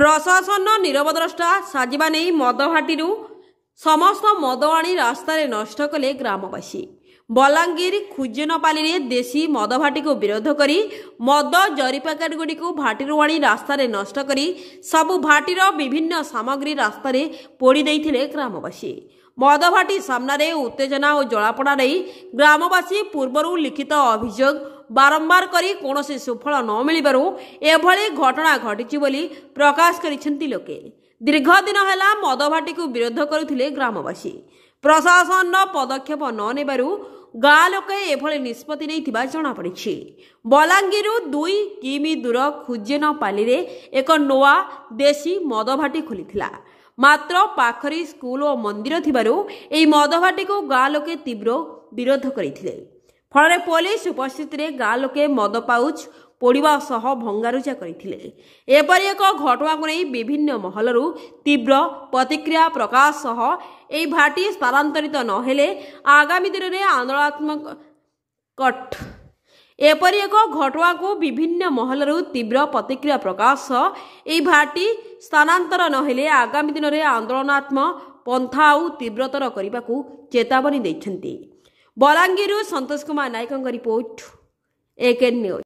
ପ୍ରଶାସନ ନିରବଦ୍ରଷ୍ଟା ସାଜିବା ନେଇ ମଦଭାଟିରୁ ସମସ୍ତ ମଦ ଆଣି ରାସ୍ତାରେ ନଷ୍ଟ କଲେ ଗ୍ରାମବାସୀ ବଲାଙ୍ଗୀର ଖୁଜନପାଲିରେ ଦେଶୀ ମଦଭାଟିକୁ ବିରୋଧ କରି ମଦ ଜରି ପ୍ୟାକେଟ୍ଗୁଡ଼ିକୁ ଭାଟିରୁ ଆଣି ରାସ୍ତାରେ ନଷ୍ଟ କରି ସବୁ ଭାଟିର ବିଭିନ୍ନ ସାମଗ୍ରୀ ରାସ୍ତାରେ ପୋଡ଼ି ଦେଇଥିଲେ ଗ୍ରାମବାସୀ ମଦଭାଟି ସାମ୍ନାରେ ଉତ୍ତେଜନା ଓ ଜଳାପଡ଼ା ନେଇ ଗ୍ରାମବାସୀ ପୂର୍ବରୁ ଲିଖିତ ଅଭିଯୋଗ ବାରମ୍ବାର କରି କୌଣସି ସୁଫଳ ନ ମିଳିବାରୁ ଏଭଳି ଘଟଣା ଘଟିଛି ବୋଲି ପ୍ରକାଶ କରିଛନ୍ତି ଲୋକେ ଦୀର୍ଘ ଦିନ ହେଲା ମଦଭାଟିକୁ ବିରୋଧ କରୁଥିଲେ ଗ୍ରାମବାସୀ ପ୍ରଶାସନର ପଦକ୍ଷେପ ନ ନେବାରୁ ଗାଁ ଲୋକେ ଏଭଳି ନିଷ୍ପତ୍ତି ନେଇଥିବା ଜଣାପଡ଼ିଛି ବଲାଙ୍ଗୀରରୁ ଦୁଇ କିମି ଦୂର ଖୁଜେନ ପାଲିରେ ଏକ ନୂଆ ଦେଶୀ ମଦଭାଟି ଖୋଲିଥିଲା ମାତ୍ର ପାଖରେ ସ୍କୁଲ ଓ ମନ୍ଦିର ଥିବାରୁ ଏହି ମଦଭାଟିକୁ ଗାଁ ଲୋକେ ତୀବ୍ର ବିରୋଧ କରିଥିଲେ ଫଳରେ ପୋଲିସ ଉପସ୍ଥିତିରେ ଗାଁ ଲୋକେ ମଦ ପାଉଚ ପୋଡ଼ିବା ସହ ଭଙ୍ଗାରୁଜା କରିଥିଲେ ଏପରି ଏକ ଘଟଣାକୁ ନେଇ ବିଭିନ୍ନ ମହଲରୁ ତୀବ୍ର ପ୍ରତିକ୍ରିୟା ପ୍ରକାଶ ସହ ଏହି ଭାଟି ସ୍ଥାନାନ୍ତରିତ ନହେଲେ ଆଗାମୀ ଦିନରେ ଆନ୍ଦୋଳନାତ୍ମକ ଏପରି ଏକ ଘଟଣାକୁ ବିଭିନ୍ନ ମହଲରୁ ତୀବ୍ର ପ୍ରତିକ୍ରିୟା ପ୍ରକାଶ ସହ ଏହି ଭାଟି ସ୍ଥାନାନ୍ତର ନହେଲେ ଆଗାମୀ ଦିନରେ ଆନ୍ଦୋଳନାତ୍ମକ ପନ୍ଥା ଆଉ ତୀବ୍ରତର କରିବାକୁ ଚେତାବନୀ ଦେଇଛନ୍ତି बलाङ्गीरु सन्तोष कुमार नायक रिपोर्ट एक एन न्यूज